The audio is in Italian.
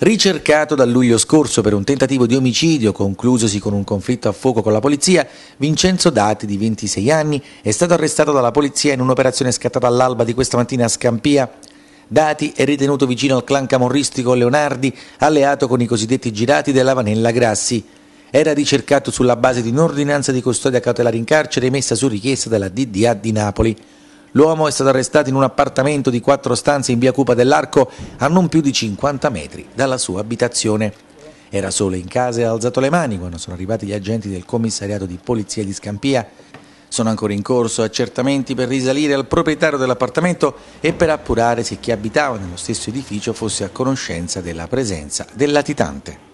Ricercato dal luglio scorso per un tentativo di omicidio conclusosi con un conflitto a fuoco con la polizia, Vincenzo Dati, di 26 anni, è stato arrestato dalla polizia in un'operazione scattata all'alba di questa mattina a Scampia. Dati è ritenuto vicino al clan camorristico Leonardi, alleato con i cosiddetti girati della Vanella Grassi. Era ricercato sulla base di un'ordinanza di custodia cautelare in carcere emessa su richiesta della DDA di Napoli. L'uomo è stato arrestato in un appartamento di quattro stanze in via Cupa dell'Arco a non più di 50 metri dalla sua abitazione. Era solo in casa e ha alzato le mani quando sono arrivati gli agenti del commissariato di polizia di Scampia. Sono ancora in corso accertamenti per risalire al proprietario dell'appartamento e per appurare se chi abitava nello stesso edificio fosse a conoscenza della presenza del latitante.